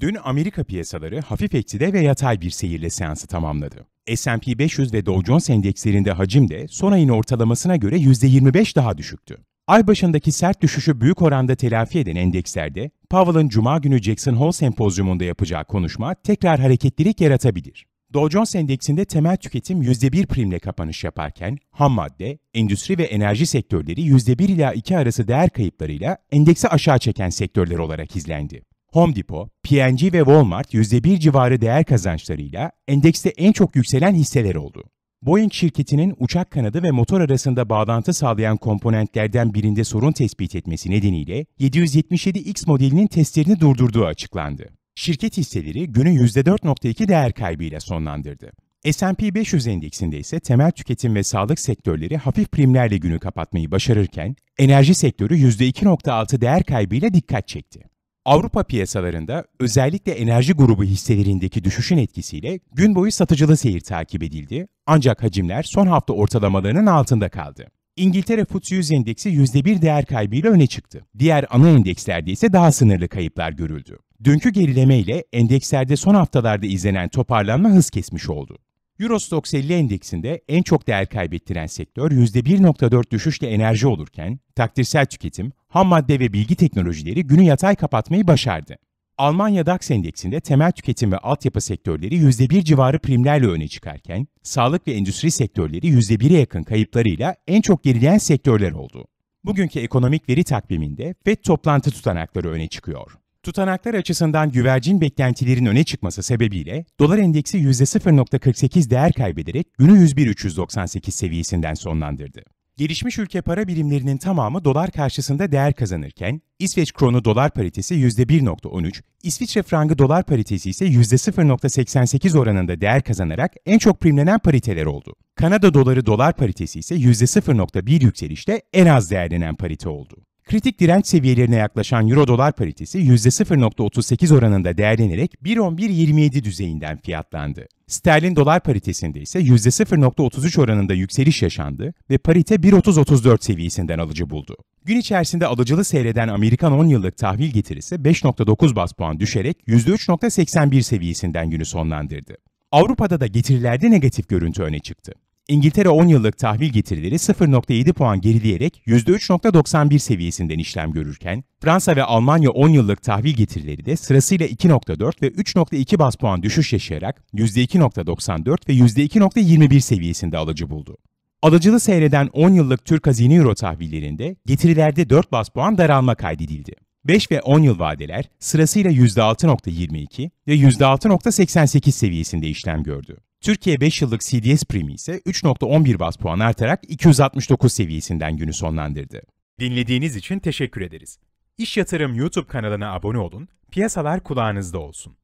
Dün Amerika piyasaları hafif ekside ve yatay bir seyirle seansı tamamladı. S&P 500 ve Dow Jones endekslerinde hacim de son ayın ortalamasına göre %25 daha düşüktü. Ay başındaki sert düşüşü büyük oranda telafi eden endekslerde, Powell'ın Cuma günü Jackson Hole sempozyumunda yapacağı konuşma tekrar hareketlilik yaratabilir. Dow Jones endeksinde temel tüketim %1 primle kapanış yaparken, ham madde, endüstri ve enerji sektörleri %1 ila 2 arası değer kayıplarıyla endeksi aşağı çeken sektörler olarak izlendi. Home Depot, P&G ve Walmart %1 civarı değer kazançlarıyla endekste en çok yükselen hisseler oldu. Boeing şirketinin uçak kanadı ve motor arasında bağlantı sağlayan komponentlerden birinde sorun tespit etmesi nedeniyle 777X modelinin testlerini durdurduğu açıklandı. Şirket hisseleri günü %4.2 değer kaybıyla sonlandırdı. S&P 500 endeksinde ise temel tüketim ve sağlık sektörleri hafif primlerle günü kapatmayı başarırken enerji sektörü %2.6 değer kaybıyla dikkat çekti. Avrupa piyasalarında özellikle enerji grubu hisselerindeki düşüşün etkisiyle gün boyu satıcılı seyir takip edildi ancak hacimler son hafta ortalamalarının altında kaldı. İngiltere FTSE 100 endeksi %1 değer kaybıyla öne çıktı. Diğer ana endekslerde ise daha sınırlı kayıplar görüldü. Dünkü gerileme ile endekslerde son haftalarda izlenen toparlanma hız kesmiş oldu. Eurostoxx 50 endeksinde en çok değer kaybettiren sektör %1.4 düşüşle enerji olurken, takdirsel tüketim, ham madde ve bilgi teknolojileri günü yatay kapatmayı başardı. Almanya DAX endeksinde temel tüketim ve altyapı sektörleri %1 civarı primlerle öne çıkarken, sağlık ve endüstri sektörleri %1'e yakın kayıplarıyla en çok gerileyen sektörler oldu. Bugünkü ekonomik veri takviminde FED toplantı tutanakları öne çıkıyor. Tutanaklar açısından güvercin beklentilerin öne çıkması sebebiyle dolar endeksi %0.48 değer kaybederek günü 101.398 seviyesinden sonlandırdı. Gelişmiş ülke para birimlerinin tamamı dolar karşısında değer kazanırken, İsveç kronu dolar paritesi %1.13, İsviçre frangı dolar paritesi ise %0.88 oranında değer kazanarak en çok primlenen pariteler oldu. Kanada doları dolar paritesi ise %0.1 yükselişte en az değerlenen parite oldu. Kritik direnç seviyelerine yaklaşan Euro-Dolar paritesi %0.38 oranında değerlenerek 1.11.27 düzeyinden fiyatlandı. Sterlin-Dolar paritesinde ise %0.33 oranında yükseliş yaşandı ve parite 1.30.34 seviyesinden alıcı buldu. Gün içerisinde alıcılı seyreden Amerikan 10 yıllık tahvil getirisi 5.9 bas puan düşerek %3.81 seviyesinden günü sonlandırdı. Avrupa'da da getirilerde negatif görüntü öne çıktı. İngiltere 10 yıllık tahvil getirileri 0.7 puan gerileyerek %3.91 seviyesinden işlem görürken, Fransa ve Almanya 10 yıllık tahvil getirileri de sırasıyla 2.4 ve 3.2 bas puan düşüş yaşayarak %2.94 ve %2.21 seviyesinde alıcı buldu. Alıcılı seyreden 10 yıllık Türk hazine euro tahvillerinde getirilerde 4 bas puan daralma kaydedildi. 5 ve 10 yıl vadeler sırasıyla %6.22 ve %6.88 seviyesinde işlem gördü. Türkiye 5 yıllık CDS primi ise 3.11 bas puan artarak 269 seviyesinden günü sonlandırdı. Dinlediğiniz için teşekkür ederiz. İş Yatırım YouTube kanalına abone olun, piyasalar kulağınızda olsun.